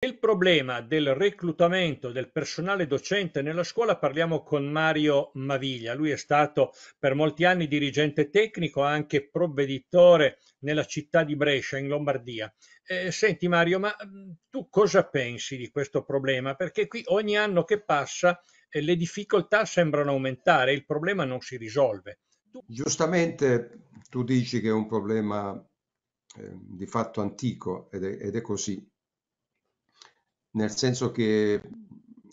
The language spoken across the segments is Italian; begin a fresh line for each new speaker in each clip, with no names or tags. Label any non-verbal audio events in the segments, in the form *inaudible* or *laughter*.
Del problema del reclutamento del personale docente nella scuola parliamo con Mario Maviglia. Lui è stato per molti anni dirigente tecnico, anche provveditore nella città di Brescia, in Lombardia. Eh, senti Mario, ma mm, tu cosa pensi di questo problema? Perché qui ogni anno che passa eh, le difficoltà sembrano aumentare, il problema non si risolve. Tu...
Giustamente tu dici che è un problema eh, di fatto antico ed è, ed è così nel senso che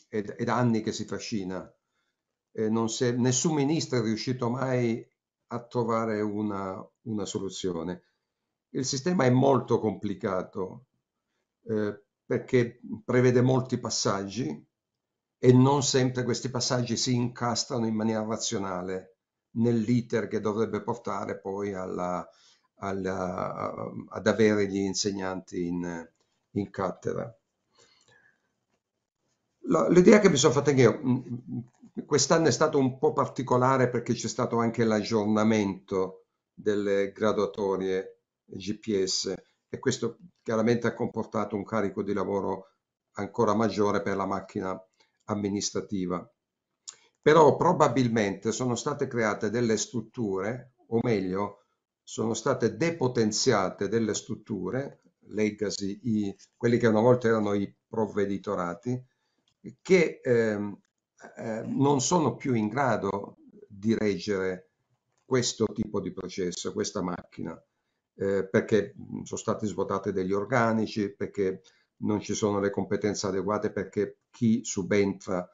è, è da anni che si trascina. Eh, è, nessun ministro è riuscito mai a trovare una, una soluzione. Il sistema è molto complicato eh, perché prevede molti passaggi e non sempre questi passaggi si incastrano in maniera razionale nell'iter che dovrebbe portare poi alla, alla, ad avere gli insegnanti in, in cattedra. L'idea che mi sono fatta io, mm, mm, quest'anno è stato un po' particolare perché c'è stato anche l'aggiornamento delle graduatorie GPS e questo chiaramente ha comportato un carico di lavoro ancora maggiore per la macchina amministrativa. Però probabilmente sono state create delle strutture, o meglio, sono state depotenziate delle strutture, legacy, i, quelli che una volta erano i provveditorati, che ehm, eh, non sono più in grado di reggere questo tipo di processo, questa macchina, eh, perché sono stati svuotati degli organici, perché non ci sono le competenze adeguate, perché chi subentra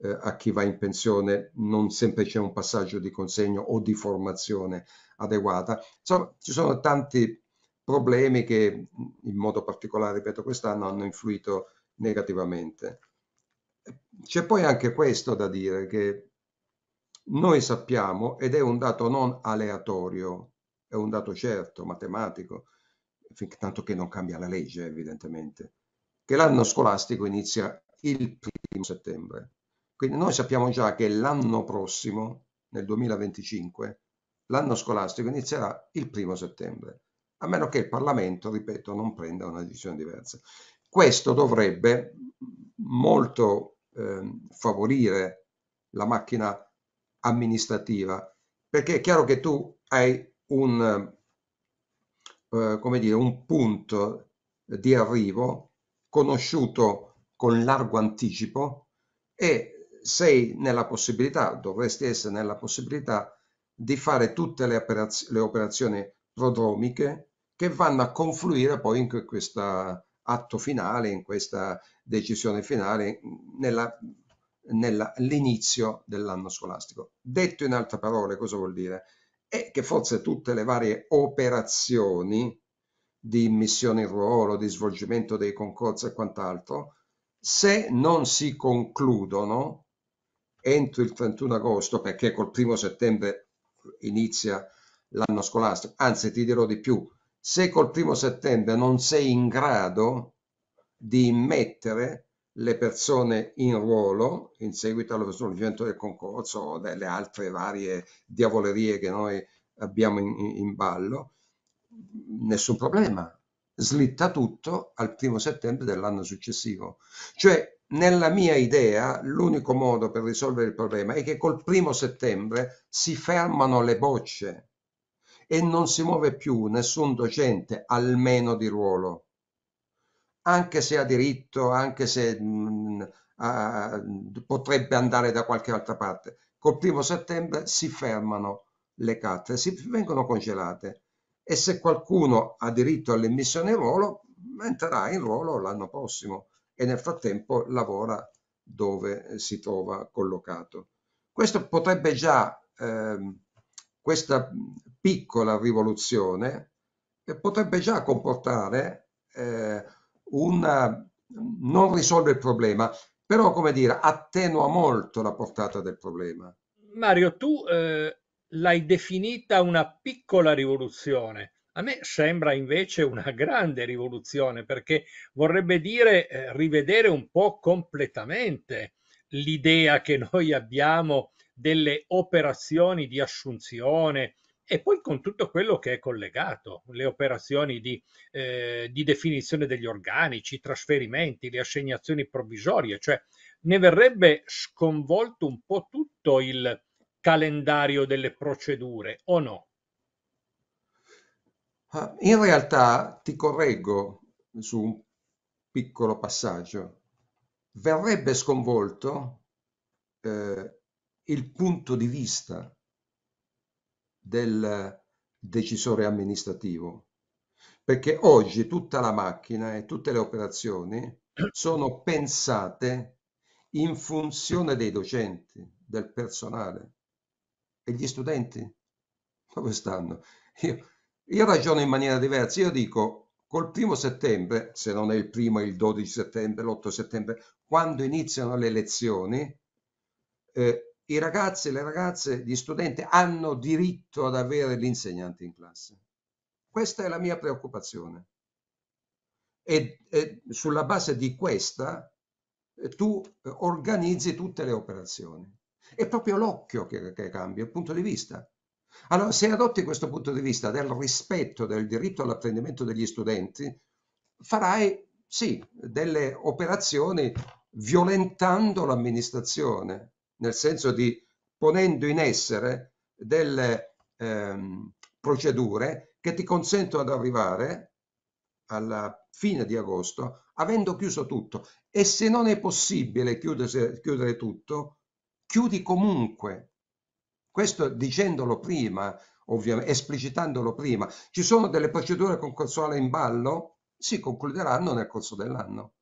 eh, a chi va in pensione non sempre c'è un passaggio di consegno o di formazione adeguata. Insomma, ci sono tanti problemi che in modo particolare, ripeto, quest'anno hanno influito negativamente. C'è poi anche questo da dire, che noi sappiamo, ed è un dato non aleatorio, è un dato certo, matematico, fin tanto che non cambia la legge evidentemente, che l'anno scolastico inizia il primo settembre. Quindi noi sappiamo già che l'anno prossimo, nel 2025, l'anno scolastico inizierà il primo settembre, a meno che il Parlamento, ripeto, non prenda una decisione diversa. Questo dovrebbe molto eh, favorire la macchina amministrativa, perché è chiaro che tu hai un, eh, eh, come dire, un punto di arrivo conosciuto con largo anticipo e sei nella possibilità, dovresti essere nella possibilità di fare tutte le, operazioni, le operazioni prodromiche che vanno a confluire poi in questa atto finale, in questa decisione finale, nell'inizio dell'anno scolastico. Detto in altre parole, cosa vuol dire? È che forse tutte le varie operazioni di immissione in ruolo, di svolgimento dei concorsi e quant'altro, se non si concludono entro il 31 agosto, perché col primo settembre inizia l'anno scolastico, anzi ti dirò di più, se col primo settembre non sei in grado di mettere le persone in ruolo in seguito allo svolgimento del concorso o delle altre varie diavolerie che noi abbiamo in, in ballo, nessun problema, slitta tutto al primo settembre dell'anno successivo. Cioè, nella mia idea, l'unico modo per risolvere il problema è che col primo settembre si fermano le bocce e non si muove più nessun docente, almeno di ruolo, anche se ha diritto, anche se mh, mm, a, potrebbe andare da qualche altra parte. Col primo settembre si fermano le cattedre, si vengono congelate e se qualcuno ha diritto all'immissione in ruolo, entrerà in ruolo l'anno prossimo e nel frattempo lavora dove si trova collocato. Questo potrebbe già, eh, questa piccola rivoluzione potrebbe già comportare eh, un non risolve il problema, però come dire attenua molto la portata del problema.
Mario, tu eh, l'hai definita una piccola rivoluzione. A me sembra invece una grande rivoluzione perché vorrebbe dire eh, rivedere un po' completamente l'idea che noi abbiamo delle operazioni di assunzione, e poi con tutto quello che è collegato, le operazioni di, eh, di definizione degli organici, i trasferimenti, le assegnazioni provvisorie, cioè ne verrebbe sconvolto un po' tutto il calendario delle procedure o no?
Ah, in realtà ti correggo su un piccolo passaggio. Verrebbe sconvolto eh, il punto di vista del decisore amministrativo. Perché oggi tutta la macchina e tutte le operazioni *clears throat* sono pensate in funzione dei docenti, del personale e gli studenti. Dove stanno? Io, io ragiono in maniera diversa. Io dico, col primo settembre, se non è il primo, il 12 settembre, l'8 settembre, quando iniziano le lezioni, eh, i ragazzi e le ragazze, gli studenti hanno diritto ad avere l'insegnante in classe. Questa è la mia preoccupazione. E, e sulla base di questa eh, tu eh, organizzi tutte le operazioni. È proprio l'occhio che, che cambia, il punto di vista. Allora, se adotti questo punto di vista del rispetto del diritto all'apprendimento degli studenti, farai sì delle operazioni violentando l'amministrazione, nel senso di ponendo in essere delle ehm, procedure che ti consentono ad arrivare alla fine di agosto avendo chiuso tutto e se non è possibile chiudere, chiudere tutto chiudi comunque questo dicendolo prima ovviamente esplicitandolo prima ci sono delle procedure concorsuali in ballo si concluderanno nel corso dell'anno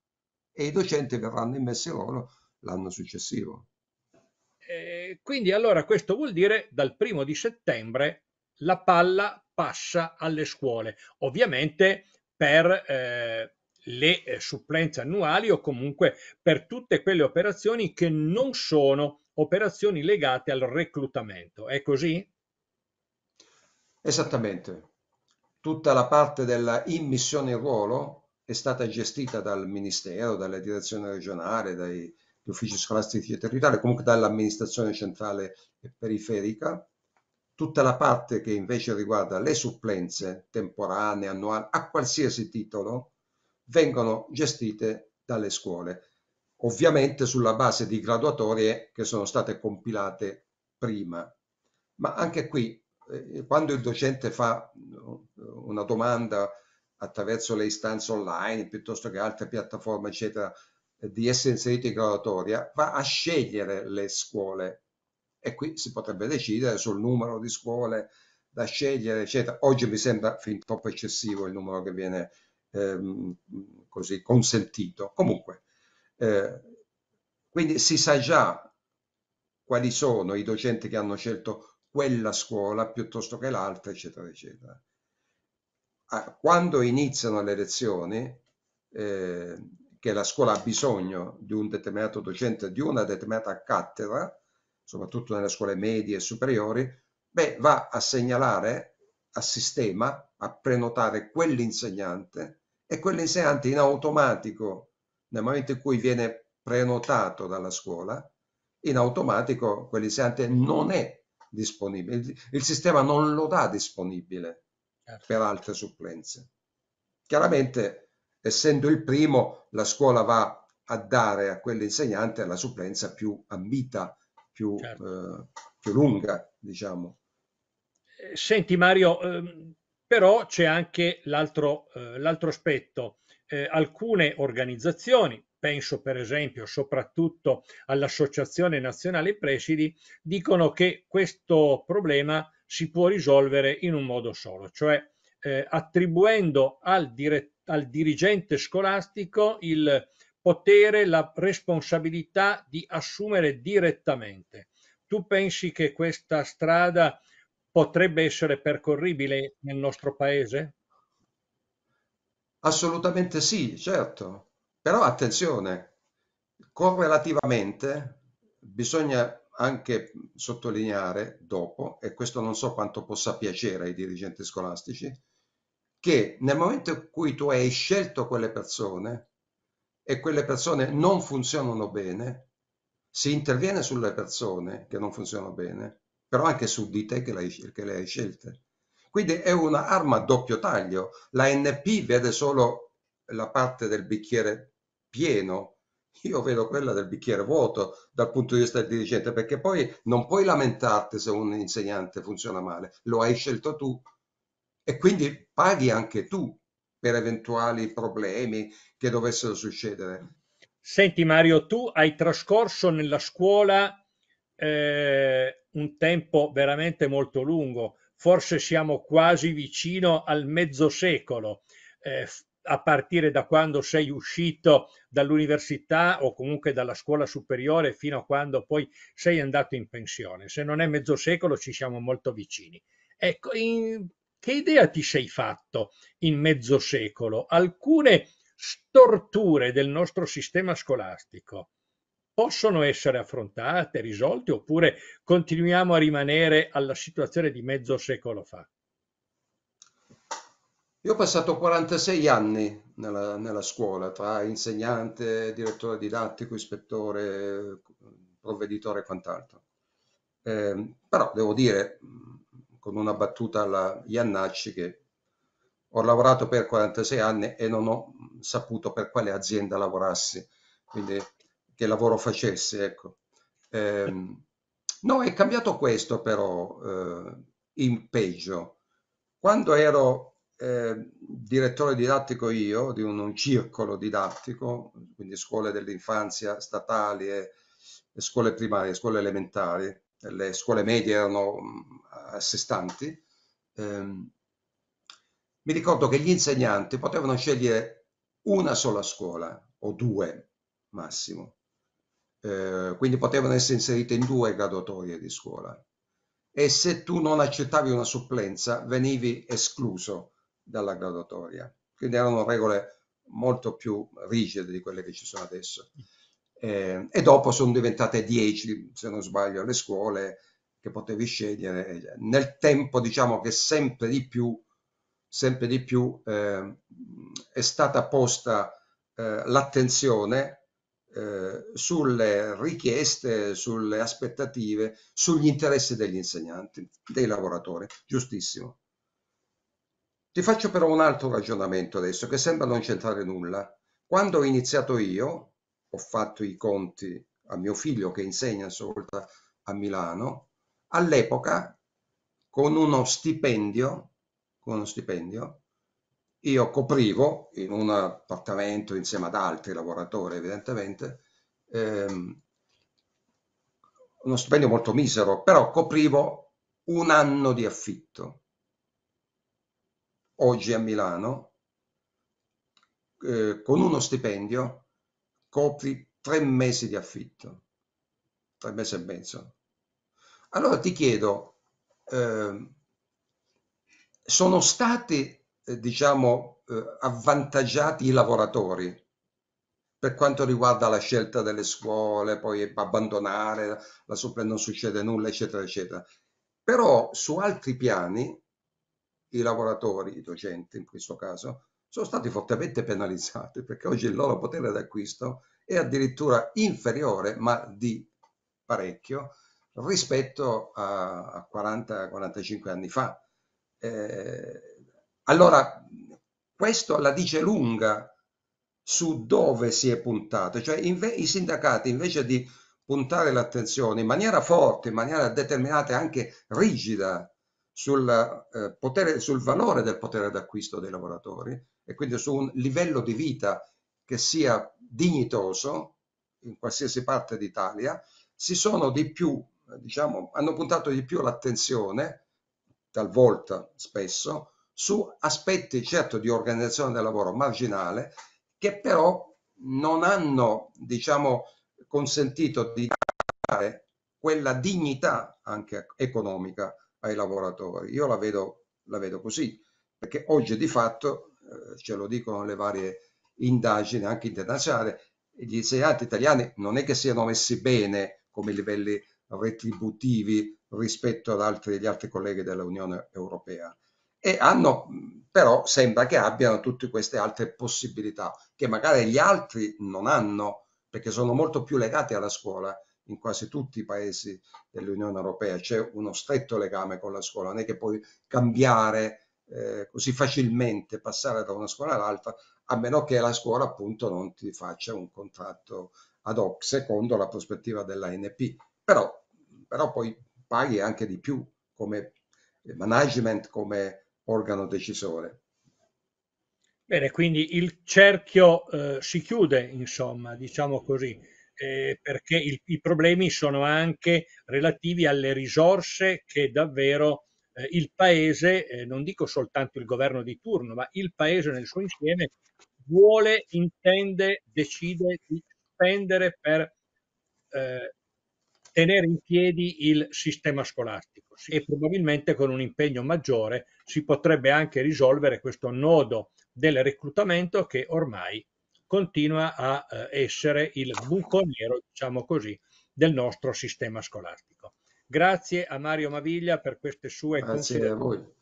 e i docenti verranno immessi loro l'anno successivo
eh, quindi allora questo vuol dire dal primo di settembre la palla passa alle scuole, ovviamente per eh, le eh, supplenze annuali o comunque per tutte quelle operazioni che non sono operazioni legate al reclutamento. È così? Esattamente. Tutta la parte della immissione in ruolo è
stata gestita dal Ministero, dalla direzione regionale, dai, gli uffici scolastici territoriali, comunque dall'amministrazione centrale e periferica, tutta la parte che invece riguarda le supplenze temporanee, annuali, a qualsiasi titolo, vengono gestite dalle scuole, ovviamente sulla base di graduatorie che sono state compilate prima. Ma anche qui, eh, quando il docente fa una domanda attraverso le istanze online, piuttosto che altre piattaforme, eccetera, di essenza etica oratoria va a scegliere le scuole e qui si potrebbe decidere sul numero di scuole da scegliere, eccetera. Oggi mi sembra fin troppo eccessivo il numero che viene ehm, così consentito. Comunque, eh, quindi si sa già quali sono i docenti che hanno scelto quella scuola piuttosto che l'altra, eccetera, eccetera. Ah, quando iniziano le lezioni, eh, che la scuola ha bisogno di un determinato docente, di una determinata cattedra, soprattutto nelle scuole medie e superiori, beh, va a segnalare al sistema, a prenotare quell'insegnante e quell'insegnante in automatico, nel momento in cui viene prenotato dalla scuola, in automatico quell'insegnante non è disponibile, il, sistema non lo dà disponibile certo. per altre supplenze. Chiaramente essendo il primo la scuola va a dare a quell'insegnante la supplenza più ambita, più, certo. eh, più lunga, diciamo.
Eh, senti Mario, ehm, però c'è anche l'altro, eh, l'altro aspetto. Eh, alcune organizzazioni, penso per esempio soprattutto all'Associazione Nazionale Presidi, dicono che questo problema si può risolvere in un modo solo, cioè eh, attribuendo al, al, dirigente scolastico il potere, la responsabilità di assumere direttamente. Tu pensi che questa strada potrebbe essere percorribile nel nostro paese? Assolutamente
sì, certo. Però attenzione, correlativamente bisogna anche sottolineare dopo, e questo non so quanto possa piacere ai dirigenti scolastici, che nel momento in cui tu hai scelto quelle persone e quelle persone non funzionano bene, si interviene sulle persone che non funzionano bene, però anche su di te che, che le hai scelte. Quindi è un'arma a doppio taglio. La NP vede solo la parte del bicchiere pieno io vedo quella del bicchiere vuoto dal punto di vista del dirigente, perché poi non puoi lamentarti se un insegnante funziona male, lo hai scelto tu e quindi paghi anche tu per eventuali problemi che dovessero succedere.
Senti Mario, tu hai trascorso nella scuola eh, un tempo veramente molto lungo, forse siamo quasi vicino al mezzo secolo. Eh, a partire da quando sei uscito dall'università o comunque dalla scuola superiore fino a quando poi sei andato in pensione. Se non è mezzo secolo ci siamo molto vicini. Ecco, in, che idea ti sei fatto in mezzo secolo? Alcune storture del nostro sistema scolastico possono essere affrontate, risolte oppure continuiamo a rimanere alla situazione di mezzo secolo fa?
Io ho passato 46 anni nella, nella scuola, tra insegnante, direttore didattico, ispettore, provveditore e quant'altro. Eh, però devo dire, con una battuta alla Iannacci, che ho lavorato per 46 anni e non ho saputo per quale azienda lavorassi, quindi che lavoro facessi, ecco. Eh, no, è cambiato questo però eh, in peggio. Quando ero eh, direttore didattico io di un, un, circolo didattico, quindi scuole dell'infanzia statali e, e scuole primarie, scuole elementari, le scuole medie erano mm, a sé stanti. Eh, mi ricordo che gli insegnanti potevano scegliere una sola scuola o due massimo, eh, quindi potevano essere inserite in due graduatorie di scuola e se tu non accettavi una supplenza venivi escluso dalla graduatoria. Quindi erano regole molto più rigide di quelle che ci sono adesso. Eh, e dopo sono diventate 10, se non sbaglio, le scuole che potevi scegliere. Nel tempo diciamo che sempre di più, sempre di più eh, è stata posta eh, l'attenzione eh, sulle richieste, sulle aspettative, sugli interessi degli insegnanti, dei lavoratori, giustissimo. Ti faccio però un altro ragionamento adesso che sembra non c'entrare nulla. Quando ho iniziato io, ho fatto i conti a mio figlio che insegna a a Milano, all'epoca con uno stipendio, con uno stipendio io coprivo in un appartamento insieme ad altri lavoratori evidentemente ehm, uno stipendio molto misero però coprivo un anno di affitto oggi a Milano, eh, con uno stipendio copri tre mesi di affitto, tre mesi e mezzo. Allora ti chiedo, eh, sono stati, eh, diciamo, eh, avvantaggiati i lavoratori per quanto riguarda la scelta delle scuole, poi abbandonare, la sopra non succede nulla, eccetera, eccetera. Però su altri piani i lavoratori, i docenti in questo caso, sono stati fortemente penalizzati perché oggi il loro potere d'acquisto è addirittura inferiore, ma di parecchio, rispetto a 40-45 anni fa. Eh, allora, questo la dice lunga su dove si è puntato, cioè i sindacati invece di puntare l'attenzione in maniera forte, in maniera determinata e anche rigida sul, eh, potere, sul valore del potere d'acquisto dei lavoratori e quindi su un livello di vita che sia dignitoso in qualsiasi parte d'Italia, si sono di più, diciamo, hanno puntato di più l'attenzione, talvolta spesso, su aspetti certo di organizzazione del lavoro marginale che però non hanno, diciamo, consentito di dare quella dignità anche economica ai lavoratori. Io la vedo, la vedo così, perché oggi di fatto, eh, ce lo dicono le varie indagini anche internazionali, gli insegnanti italiani non è che siano messi bene come livelli retributivi rispetto ad altri, agli altri colleghi dell'Unione Europea e hanno però sembra che abbiano tutte queste altre possibilità che magari gli altri non hanno perché sono molto più legati alla scuola in quasi tutti i paesi dell'Unione Europea c'è uno stretto legame con la scuola, non è che puoi cambiare eh, così facilmente, passare da una scuola all'altra, a meno che la scuola appunto non ti faccia un contratto ad hoc secondo la prospettiva dell'ANP, però, però poi paghi anche di più come management, come organo decisore.
Bene, quindi il cerchio eh, si chiude, insomma, diciamo così eh, perché il, i problemi sono anche relativi alle risorse che davvero eh, il Paese, eh, non dico soltanto il governo di turno, ma il Paese nel suo insieme vuole, intende, decide di spendere per eh, tenere in piedi il sistema scolastico e probabilmente con un impegno maggiore si potrebbe anche risolvere questo nodo del reclutamento che ormai continua a eh, essere il buco nero, diciamo così, del nostro sistema scolastico. Grazie a Mario Maviglia per queste sue Grazie a voi.